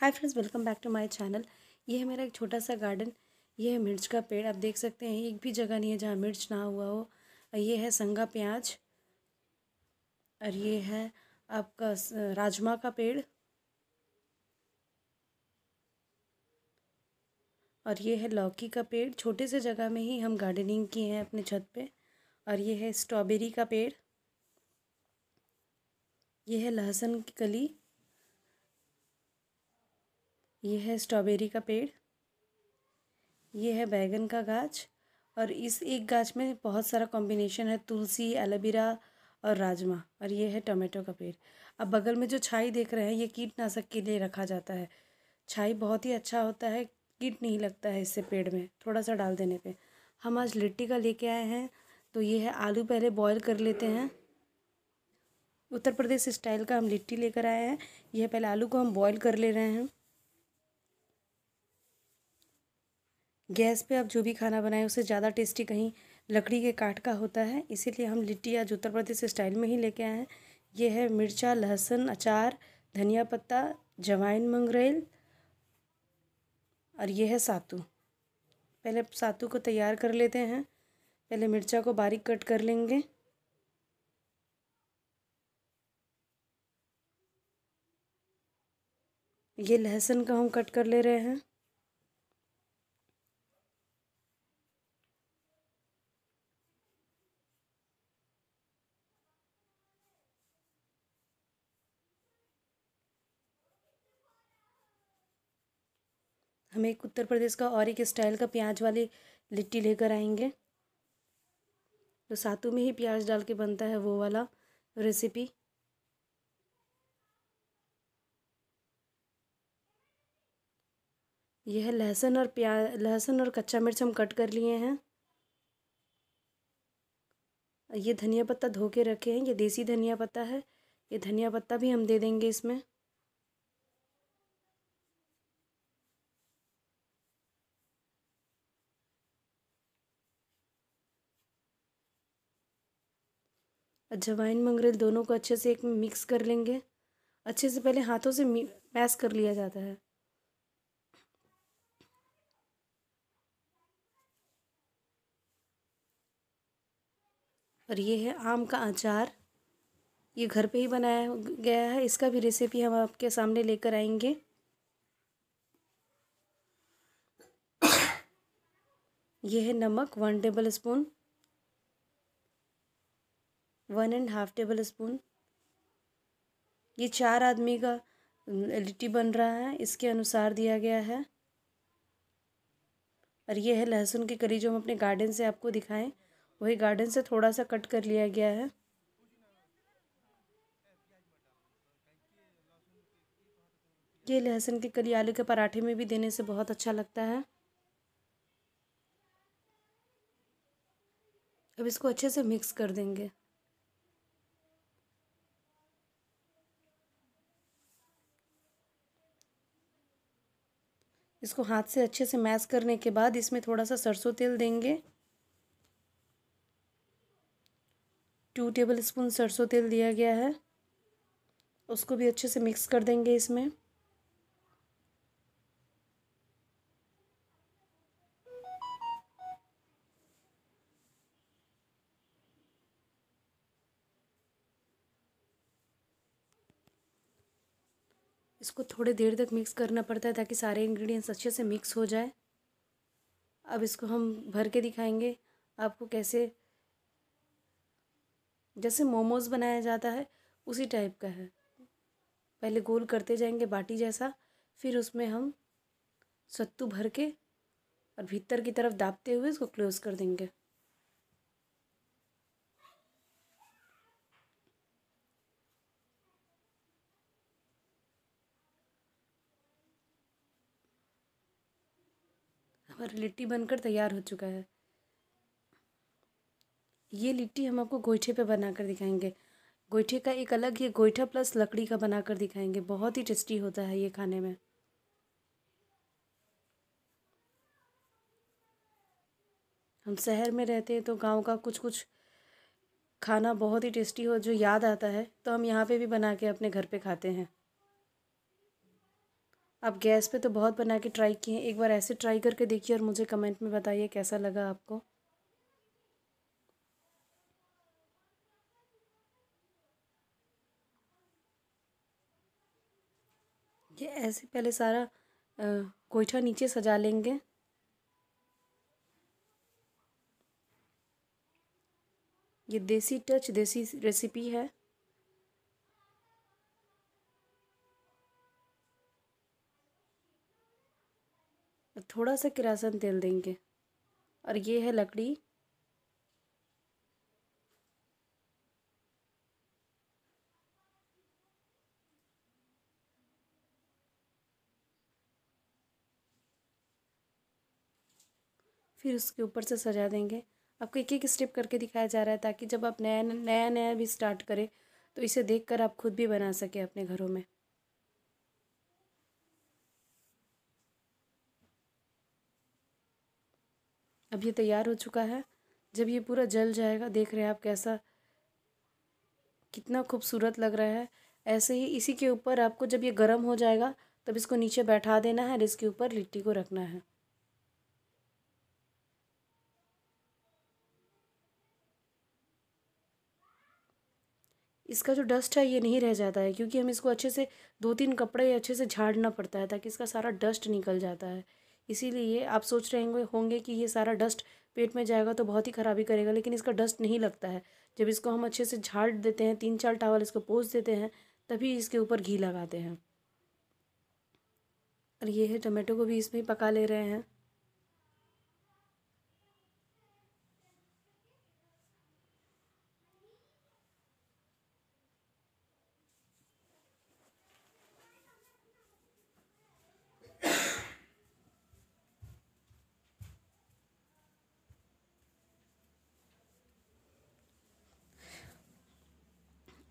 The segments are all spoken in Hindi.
hi friends welcome back to my channel ये है मेरा एक छोटा सा गार्डन ये है मिर्च का पेड़ आप देख सकते हैं एक भी जगह नहीं है जहाँ मिर्च ना हुआ हो ये है संगा प्याज और ये है आपका राजमा का पेड़ और ये है लौकी का पेड़ छोटे से जगह में ही हम गार्डनिंग की हैं अपने छत पे और ये है स्ट्रॉबेरी का पेड़ ये है लहसुन की कली ये है स्ट्रॉबेरी का पेड़ ये है बैगन का गाछ और इस एक गाछ में बहुत सारा कॉम्बिनेशन है तुलसी एलोवेरा और राजमा और ये है टमाटो का पेड़ अब बगल में जो छाई देख रहे हैं ये कीटनाशक के लिए रखा जाता है छाई बहुत ही अच्छा होता है कीट नहीं लगता है इससे पेड़ में थोड़ा सा डाल देने पे हम आज लिट्टी का लेके आए हैं तो ये है आलू पहले बॉईल कर लेते हैं उत्तर प्रदेश स्टाइल का हम लिट्टी लेकर आए हैं यह पहले आलू को हम बॉयल कर ले रहे हैं गैस पे आप जो भी खाना बनाएं उससे ज़्यादा टेस्टी कहीं लकड़ी के काट का होता है इसीलिए हम लिट्टी आज उत्तर प्रदेश स्टाइल में ही लेके आए हैं ये है मिर्चा लहसुन अचार धनिया पत्ता जवाइन मंगरेल और ये है सातू पहले सातू को तैयार कर लेते हैं पहले मिर्चा को बारीक कट कर लेंगे ये लहसुन का हम कट कर ले रहे हैं हम एक उत्तर प्रदेश का और एक स्टाइल का प्याज वाली लिट्टी लेकर आएंगे जो तो सातू में ही प्याज डाल के बनता है वो वाला रेसिपी यह है लहसुन और प्याज लहसुन और कच्चा मिर्च हम कट कर लिए हैं ये धनिया पत्ता धो के रखे हैं ये देसी धनिया पत्ता है ये धनिया पत्ता भी हम दे देंगे इसमें अजवाइन मंगरेल दोनों को अच्छे से एक मिक्स कर लेंगे अच्छे से पहले हाथों से मैस कर लिया जाता है और ये है आम का अचार ये घर पे ही बनाया गया है इसका भी रेसिपी हम आपके सामने लेकर आएंगे ये है नमक one tablespoon one and half tablespoon ये चार आदमी का लिट्टी बन रहा है इसके अनुसार दिया गया है और ये है लहसुन के करी जो हम अपने गार्डन से आपको दिखाएं वही गार्डन से थोड़ा सा कट कर लिया गया है ये लहसुन की कली आलू के पराठे में भी देने से बहुत अच्छा लगता है अब इसको अच्छे से मिक्स कर देंगे इसको हाथ से अच्छे से मैश करने के बाद इसमें थोड़ा सा सरसों तेल देंगे टू टेबल स्पून सरसों तेल दिया गया है उसको भी अच्छे से मिक्स कर देंगे इसमें इसको थोड़ी देर तक मिक्स करना पड़ता है ताकि सारे इंग्रेडिएंट्स अच्छे से मिक्स हो जाए अब इसको हम भर के दिखाएंगे आपको कैसे जैसे मोमोज़ बनाया जाता है उसी टाइप का है पहले गोल करते जाएंगे बाटी जैसा फिर उसमें हम सत्तू भर के और भीतर की तरफ दाबते हुए इसको क्लोज़ कर देंगे और लिट्टी बनकर तैयार हो चुका है ये लिट्टी हम आपको गोईठे पे बनाकर दिखाएंगे गोईठे का एक अलग ही गोईठा प्लस लकड़ी का बनाकर दिखाएंगे बहुत ही टेस्टी होता है ये खाने में हम शहर में रहते हैं तो गांव का कुछ कुछ खाना बहुत ही टेस्टी हो जो याद आता है तो हम यहाँ पे भी बना के अपने घर पे खाते हैं आप गैस पे तो बहुत बना के ट्राई किए हैं एक बार ऐसे ट्राई करके देखिए और मुझे कमेंट में बताइए कैसा लगा आपको ये ऐसे पहले सारा कोयठा नीचे सजा लेंगे ये देसी टच देसी रेसिपी है थोड़ा सा किरासन तेल देंगे और ये है लकड़ी फिर उसके ऊपर से सजा देंगे आपको एक एक स्टेप करके दिखाया जा रहा है ताकि जब आप नया नया नया भी स्टार्ट करें तो इसे देखकर आप खुद भी बना सकें अपने घरों में अब ये तैयार हो चुका है जब ये पूरा जल जाएगा देख रहे हैं आप कैसा कितना खूबसूरत लग रहा है ऐसे ही इसी के ऊपर आपको जब ये गर्म हो जाएगा तब इसको नीचे बैठा देना है और इसके ऊपर लिट्टी को रखना है इसका जो डस्ट है ये नहीं रह जाता है क्योंकि हम इसको अच्छे से दो तीन कपड़े अच्छे से झाड़ना पड़ता है ताकि इसका सारा डस्ट निकल जाता है इसीलिए आप सोच रहे होंगे कि ये सारा डस्ट पेट में जाएगा तो बहुत ही खराबी करेगा लेकिन इसका डस्ट नहीं लगता है जब इसको हम अच्छे से झाड़ देते हैं तीन चार टावल इसको पोस देते हैं तभी इसके ऊपर घी लगाते हैं और ये है टमाटो को भी इसमें पका ले रहे हैं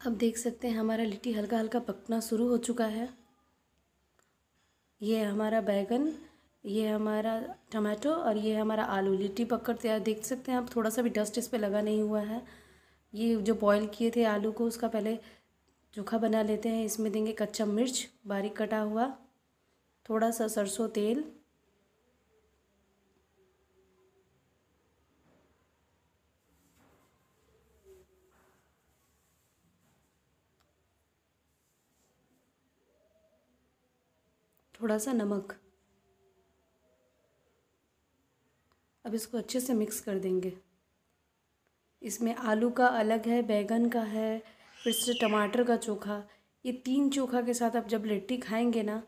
अब देख सकते हैं हमारा लिट्टी हल्का हल्का पकना शुरू हो चुका है ये हमारा बैगन ये हमारा टमाटो और ये हमारा आलू लिट्टी पक कर तैयार देख सकते हैं आप थोड़ा सा भी डस्ट इस पर लगा नहीं हुआ है ये जो बॉईल किए थे आलू को उसका पहले चोखा बना लेते हैं इसमें देंगे कच्चा मिर्च बारीक कटा हुआ थोड़ा सा सरसों तेल थोड़ा सा नमक अब इसको अच्छे से मिक्स कर देंगे इसमें आलू का अलग है बैगन का है फिर से टमाटर का चोखा ये तीन चोखा के साथ आप जब लिट्टी खाएंगे ना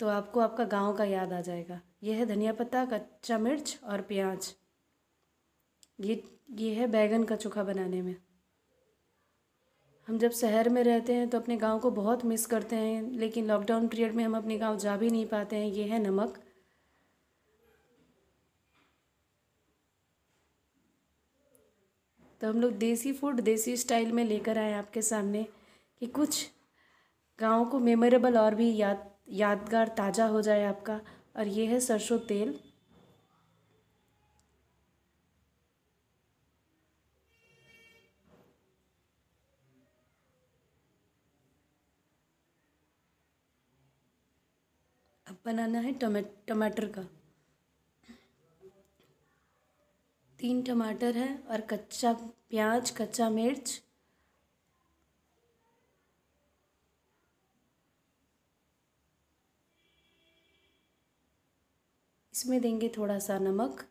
तो आपको आपका गांव का याद आ जाएगा यह है धनिया पत्ता कच्चा मिर्च और प्याज ये ये है बैगन का चोखा बनाने में हम जब शहर में रहते हैं तो अपने गांव को बहुत मिस करते हैं लेकिन लॉकडाउन पीरियड में हम अपने गांव जा भी नहीं पाते हैं ये है नमक तो हम लोग देसी फूड देसी स्टाइल में लेकर आए आपके सामने कि कुछ गाँव को मेमोरेबल और भी याद यादगार ताज़ा हो जाए आपका और ये है सरसों तेल बनाना है टमा टमाटर का तीन टमाटर है और कच्चा प्याज कच्चा मिर्च इसमें देंगे थोड़ा सा नमक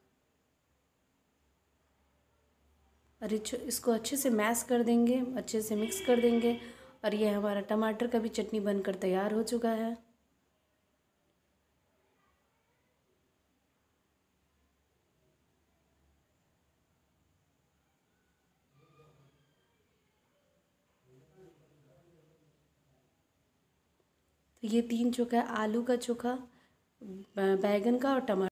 और इसको अच्छे से मैश कर देंगे अच्छे से मिक्स कर देंगे और ये हमारा टमाटर का भी चटनी बनकर तैयार हो चुका है तो ये तीन चोखा आलू का चोखा बैगन का और टमाटर